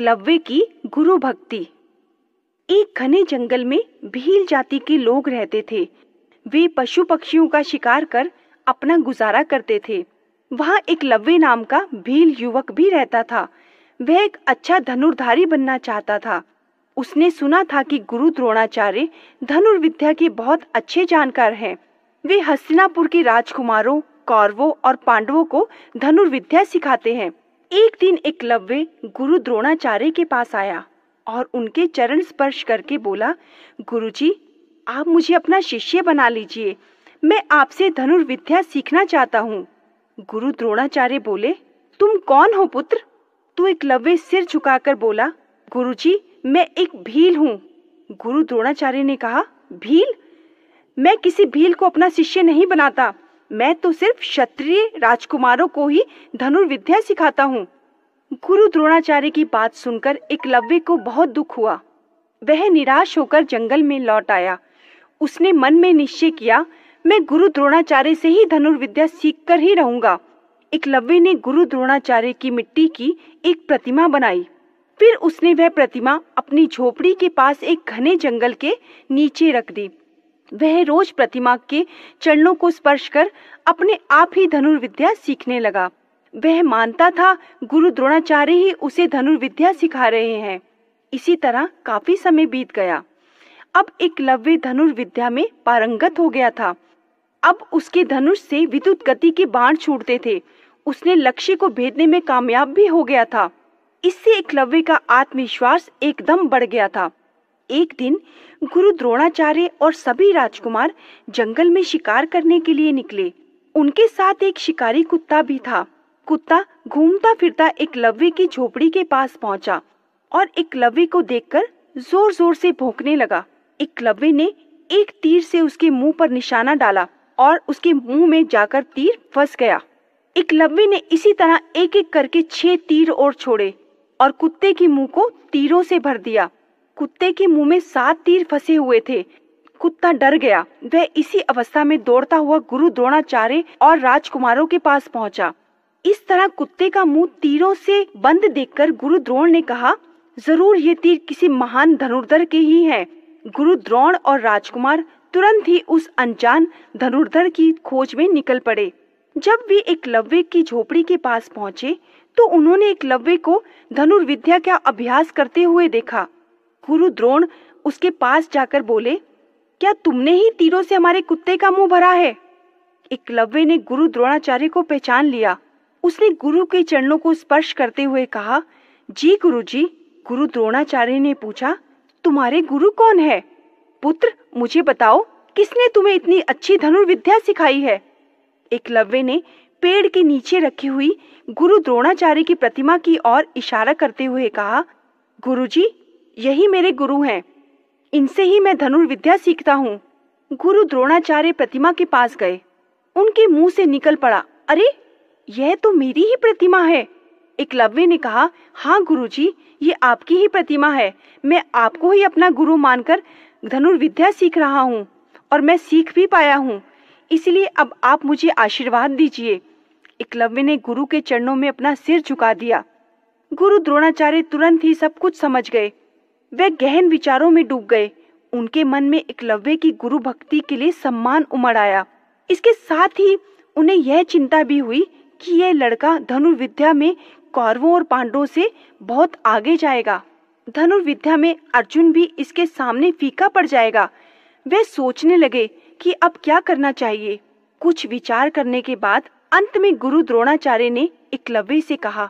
लव्वे की गुरु भक्ति एक घने जंगल में भील जाति के लोग रहते थे वे पशु पक्षियों का शिकार कर अपना गुजारा करते थे वहाँ इकलव्य नाम का भील युवक भी रहता था वह एक अच्छा धनुर्धारी बनना चाहता था उसने सुना था कि गुरु द्रोणाचार्य धनुर्विद्या के बहुत अच्छे जानकार हैं वे हस्तिनापुर के राजकुमारों कौरवों और पांडवों को धनुर्विद्या सिखाते हैं एक दिन एकलव्य गुरु द्रोणाचार्य के पास आया और उनके चरण स्पर्श करके बोला गुरुजी आप मुझे अपना शिष्य बना लीजिए मैं आपसे धनुर्विद्या सीखना चाहता हूँ गुरु द्रोणाचार्य बोले तुम कौन हो पुत्र तो एकलव्य सिर झुकाकर बोला गुरुजी मैं एक भील हूँ गुरु द्रोणाचार्य ने कहा भील मैं किसी भील को अपना शिष्य नहीं बनाता मैं तो सिर्फ क्षत्रिय राजकुमारों को ही धनुर्विद्या सिखाता हूँ गुरु द्रोणाचार्य की बात सुनकर एकलव्य को बहुत दुख हुआ वह निराश होकर जंगल में लौट आया उसने मन में निश्चय किया मैं गुरु द्रोणाचार्य से ही धनुर्विद्या सीख कर ही रहूंगा एकलव्य ने गुरु द्रोणाचार्य की मिट्टी की एक प्रतिमा बनाई फिर उसने वह प्रतिमा अपनी झोपड़ी के पास एक घने जंगल के नीचे रख दी वह रोज प्रतिमा के चरणों को स्पर्श कर अपने आप ही धनुर्विद्या सीखने लगा वह मानता था गुरु द्रोणाचार्य ही उसे धनुर्विद्या सिखा रहे हैं इसी तरह काफी समय बीत गया अब एक लव्य धनुर्विद्या में पारंगत हो गया था अब उसके धनुष से विद्युत गति के बाण छूटते थे उसने लक्ष्य को भेदने में कामयाब भी हो गया था इससे एकलव्य का आत्मविश्वास एकदम बढ़ गया था एक दिन गुरु द्रोणाचार्य और सभी राजकुमार जंगल में शिकार करने के लिए निकले उनके साथ एक शिकारी कुत्ता भी था कुत्ता घूमता फिरता एक लव्य की झोपड़ी के पास पहुंचा और एक लव्य को देखकर जोर जोर से भोंकने लगा एक लव्य ने एक तीर से उसके मुंह पर निशाना डाला और उसके मुंह में जाकर तीर फंस गया एक लव्य ने इसी तरह एक एक करके छह तीर और छोड़े और कुत्ते के मुंह को तीरों से भर दिया कुत्ते के मुंह में सात तीर फंसे हुए थे कुत्ता डर गया वह इसी अवस्था में दौड़ता हुआ गुरु द्रोणाचार्य और राजकुमारों के पास पहुंचा। इस तरह कुत्ते का मुंह तीरों से बंद देखकर गुरु द्रोण ने कहा जरूर ये तीर किसी महान धनुर्धर के ही हैं। गुरु द्रोण और राजकुमार तुरंत ही उस अनजान धनुर्धर की खोज में निकल पड़े जब वे एक लव्य की झोपड़ी के पास पहुंचे तो उन्होंने एक लव्य को धनुर्विद्या का अभ्यास करते हुए देखा गुरु द्रोण उसके पास जाकर बोले क्या तुमने ही तीरों से हमारे कुत्ते का मुंह भरा है इकलव्य ने गुरु द्रोणाचार्य को पहचान लिया उसने गुरु के चरणों को स्पर्श करते हुए कहा जी गुरु जी गुरु द्रोणाचार्य ने पूछा तुम्हारे गुरु कौन है पुत्र मुझे बताओ किसने तुम्हें इतनी अच्छी धनुर्विद्या सिखाई है एकलव्य ने पेड़ के नीचे रखी हुई गुरु द्रोणाचार्य की प्रतिमा की ओर इशारा करते हुए कहा गुरुजी यही मेरे गुरु हैं इनसे ही मैं धनुर्विद्या सीखता हूँ गुरु द्रोणाचार्य प्रतिमा के पास गए उनके मुंह से निकल पड़ा अरे यह तो मेरी ही प्रतिमा है एकलव्य ने कहा हाँ गुरुजी ये आपकी ही प्रतिमा है मैं आपको ही अपना गुरु मानकर धनुर्विद्या सीख रहा हूँ और मैं सीख भी पाया हूँ इसलिए अब आप मुझे आशीर्वाद दीजिए एकलव्य ने गुरु के चरणों में अपना सिर झुका दिया गुरु द्रोणाचार्य तुरंत ही सब कुछ समझ गए वे गहन विचारों में डूब गए उनके मन में एकलव्य की गुरु भक्ति के लिए सम्मान उमड़ आया इसके साथ ही उन्हें यह चिंता भी हुई कि यह लड़का धनुर्विद्या में कौरवों और पांडवों से बहुत आगे जाएगा धनुर्विद्या में अर्जुन भी इसके सामने फीका पड़ जाएगा वे सोचने लगे कि अब क्या करना चाहिए कुछ विचार करने के बाद अंत में गुरु द्रोणाचार्य ने इकलव्य से कहा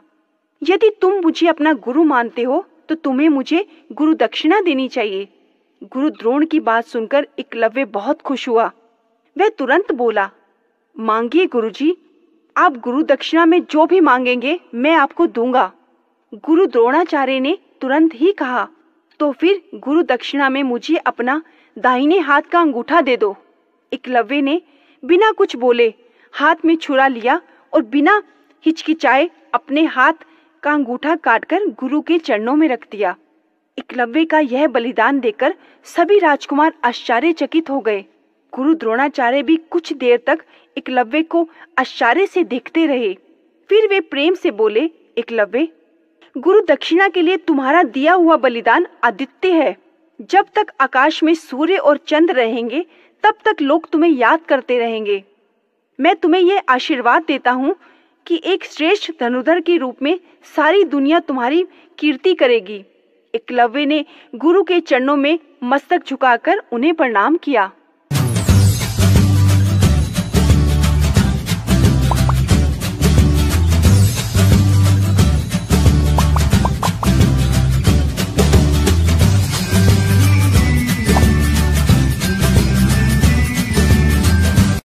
यदि तुम मुझे अपना गुरु मानते हो तो तुम्हें मुझे गुरु दक्षिणा देनी चाहिए गुरु द्रोण की बात सुनकर इकलव्य बहुत खुश हुआ वह तुरंत बोला मांगिए गुरुजी आप गुरु दक्षिणा में जो भी मांगेंगे मैं आपको दूंगा गुरु द्रोणाचार्य ने तुरंत ही कहा तो फिर गुरु दक्षिणा में मुझे अपना दाहिने हाथ का अंगूठा दे दो इकलव्य ने बिना कुछ बोले हाथ में छुरा लिया और बिना हिचकिचाए अपने हाथ का अंगूठा काटकर गुरु के चरणों में रख दिया इकलव्य का यह बलिदान देकर सभी राजकुमार आश्चर्यचकित हो गए गुरु द्रोणाचार्य भी कुछ देर तक इकलव्य को आश्चर्य से देखते रहे फिर वे प्रेम से बोले इकलव्य गुरु दक्षिणा के लिए तुम्हारा दिया हुआ बलिदान आदित्य है जब तक आकाश में सूर्य और चंद्र रहेंगे तब तक लोग तुम्हें याद करते रहेंगे मैं तुम्हें यह आशीर्वाद देता हूँ कि एक श्रेष्ठ धनुधर के रूप में सारी दुनिया तुम्हारी कीर्ति करेगी एकलव्य ने गुरु के चरणों में मस्तक झुकाकर उन्हें प्रणाम किया